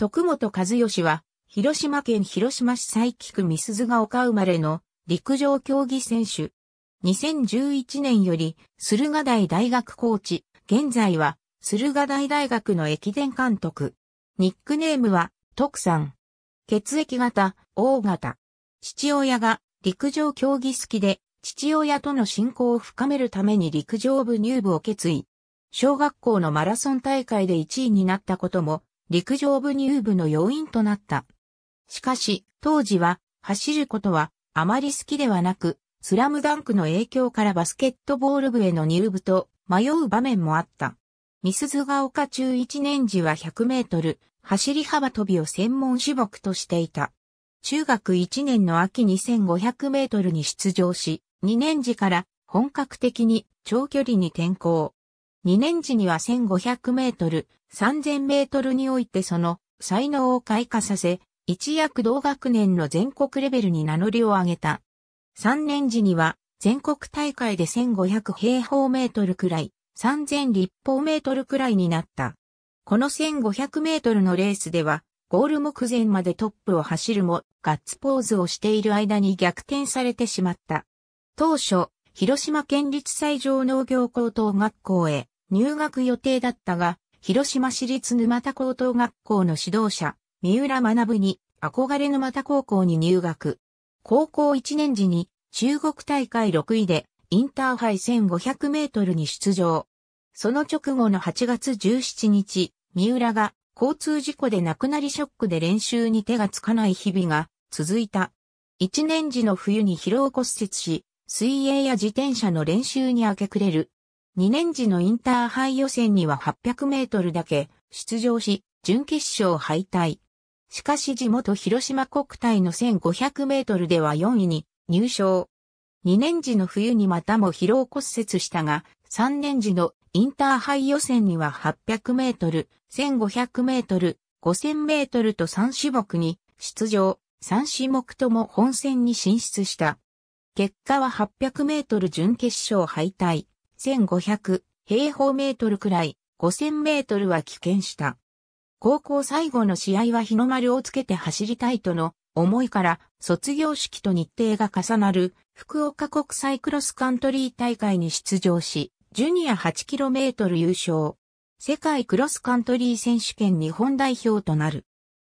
徳本和義は、広島県広島市佐伯区三鈴が丘生まれの陸上競技選手。2011年より駿河台大学コーチ、現在は駿河台大学の駅伝監督。ニックネームは徳さん。血液型、O 型。父親が陸上競技好きで、父親との親交を深めるために陸上部入部を決意。小学校のマラソン大会で1位になったことも、陸上部入部の要因となった。しかし、当時は走ることはあまり好きではなく、スラムダンクの影響からバスケットボール部への入部と迷う場面もあった。ミスズが丘中1年時は100メートル、走り幅跳びを専門種目としていた。中学1年の秋2500メートルに出場し、2年時から本格的に長距離に転向。2年時には1500メートル、3000メートルにおいてその才能を開花させ、一躍同学年の全国レベルに名乗りを上げた。3年時には全国大会で1500平方メートルくらい、3000立方メートルくらいになった。この1500メートルのレースでは、ゴール目前までトップを走るも、ガッツポーズをしている間に逆転されてしまった。当初、広島県立西条農業高等学校へ入学予定だったが、広島市立沼田高等学校の指導者、三浦学に憧れ沼田高校に入学。高校1年時に中国大会6位でインターハイ1500メートルに出場。その直後の8月17日、三浦が交通事故で亡くなりショックで練習に手がつかない日々が続いた。1年時の冬に疲労骨折し、水泳や自転車の練習に明け暮れる。2年時のインターハイ予選には800メートルだけ出場し、準決勝敗退。しかし地元広島国体の1500メートルでは4位に入賞。2年時の冬にまたも疲労骨折したが、3年時のインターハイ予選には800メートル、1500メートル、5000メートルと3種目に出場、3種目とも本戦に進出した。結果は800メートル準決勝敗退、1500平方メートルくらい、5000メートルは棄権した。高校最後の試合は日の丸をつけて走りたいとの思いから卒業式と日程が重なる福岡国際クロスカントリー大会に出場し、ジュニア 8km 優勝。世界クロスカントリー選手権日本代表となる。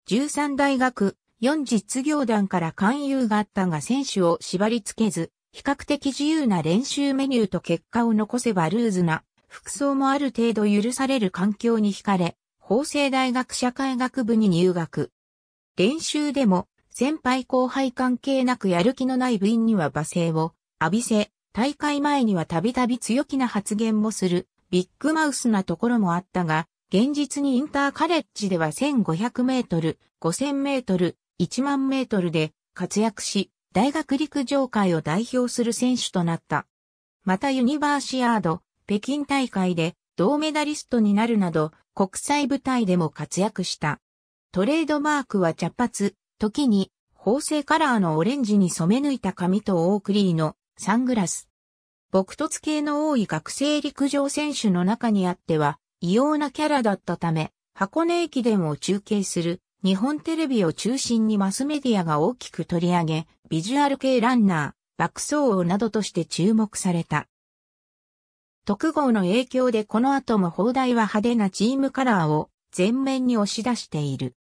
13大学4実業団から勧誘があったが選手を縛り付けず、比較的自由な練習メニューと結果を残せばルーズな服装もある程度許される環境に惹かれ、法政大学社会学部に入学。練習でも先輩後輩関係なくやる気のない部員には罵声を浴びせ、大会前にはたびたび強気な発言もするビッグマウスなところもあったが、現実にインターカレッジでは1500メートル、5000メートル、1万メートルで活躍し、大学陸上界を代表する選手となった。またユニバーシアード、北京大会で銅メダリストになるなど、国際舞台でも活躍した。トレードマークは茶髪、時に、縫製カラーのオレンジに染め抜いた髪とオークリーのサングラス。木突系の多い学生陸上選手の中にあっては、異様なキャラだったため、箱根駅伝を中継する日本テレビを中心にマスメディアが大きく取り上げ、ビジュアル系ランナー、爆走王などとして注目された。特号の影響でこの後も砲台は派手なチームカラーを前面に押し出している。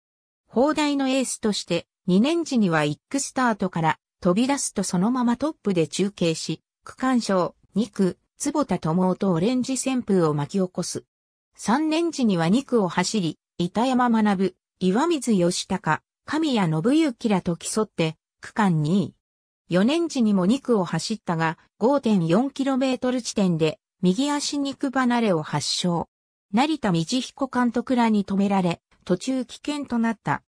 砲台のエースとして2年時には1区スタートから飛び出すとそのままトップで中継し、区間賞2区、坪田智夫とオレンジ旋風を巻き起こす。3年時には2区を走り、板山学、岩水義高、神谷信行らと競って、区間2位。4年時にも2区を走ったが、5.4km 地点で、右足肉離れを発症。成田道彦監督らに止められ、途中危険となった。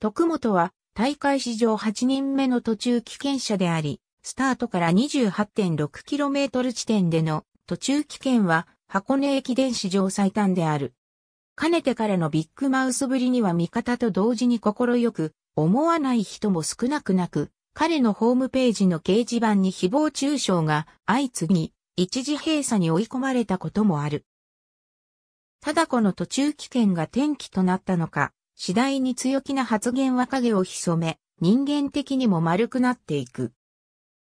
徳本は、大会史上8人目の途中棄権者であり、スタートから 28.6km 地点での途中棄権は箱根駅伝史上最短である。かねてからのビッグマウスぶりには味方と同時に心よく思わない人も少なくなく、彼のホームページの掲示板に誹謗中傷が相次ぎ、一時閉鎖に追い込まれたこともある。ただこの途中危険が転機となったのか、次第に強気な発言は影を潜め、人間的にも丸くなっていく。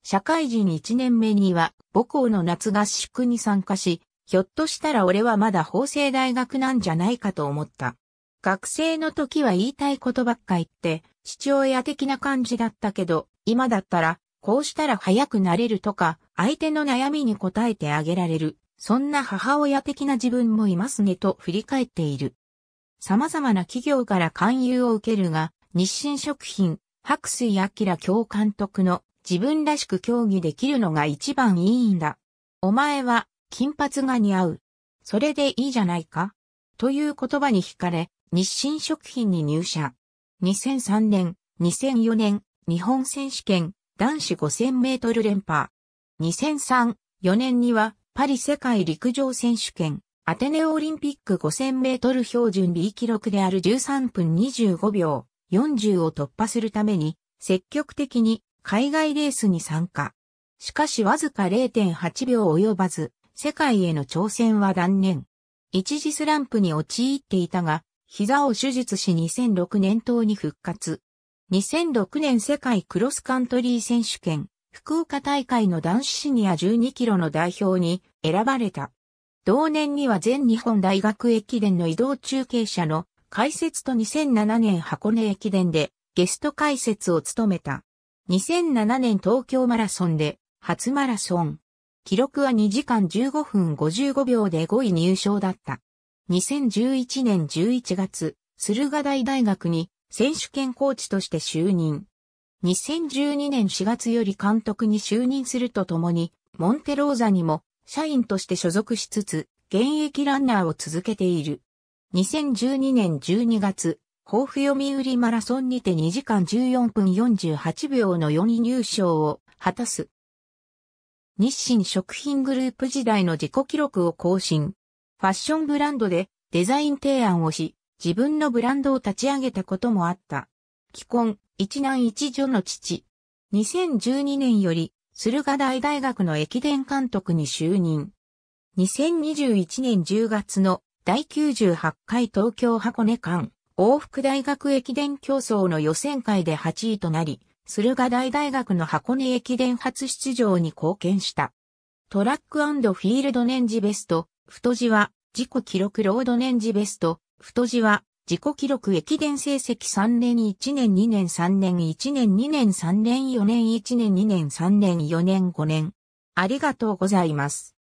社会人1年目には母校の夏合宿に参加し、ひょっとしたら俺はまだ法政大学なんじゃないかと思った。学生の時は言いたいことばっか言って、父親的な感じだったけど、今だったら、こうしたら早くなれるとか、相手の悩みに答えてあげられる、そんな母親的な自分もいますねと振り返っている。様々な企業から勧誘を受けるが、日清食品、白水明教監督の自分らしく競技できるのが一番いいんだ。お前は金髪が似合う。それでいいじゃないかという言葉に惹かれ、日清食品に入社。2003年、2004年、日本選手権、男子5000メートル連覇。2003、4年には、パリ世界陸上選手権、アテネオリンピック5000メートル標準 B 記録である13分25秒40を突破するために、積極的に海外レースに参加。しかしわずか0.8秒及ばず、世界への挑戦は断念。一時スランプに陥っていたが、膝を手術し2006年頭に復活。2006年世界クロスカントリー選手権、福岡大会の男子シニア12キロの代表に選ばれた。同年には全日本大学駅伝の移動中継者の解説と2007年箱根駅伝でゲスト解説を務めた。2007年東京マラソンで初マラソン、記録は2時間15分55秒で5位入賞だった。2011年11月、駿河台大学に選手権コーチとして就任。2012年4月より監督に就任するとともに、モンテローザにも社員として所属しつつ、現役ランナーを続けている。2012年12月、甲府読売マラソンにて2時間14分48秒の4位入賞を果たす。日清食品グループ時代の自己記録を更新。ファッションブランドでデザイン提案をし、自分のブランドを立ち上げたこともあった。既婚、一男一女の父。2012年より、駿河台大学の駅伝監督に就任。2021年10月の第98回東京箱根間往復大学駅伝競争の予選会で8位となり、駿河台大学の箱根駅伝初出場に貢献した。トラックフィールド年次ベスト、太字は自己記録ロード年次ベスト、太字は自己記録駅伝成績3年1年2年3年1年2年3年4年1年2年3年4年5年。ありがとうございます。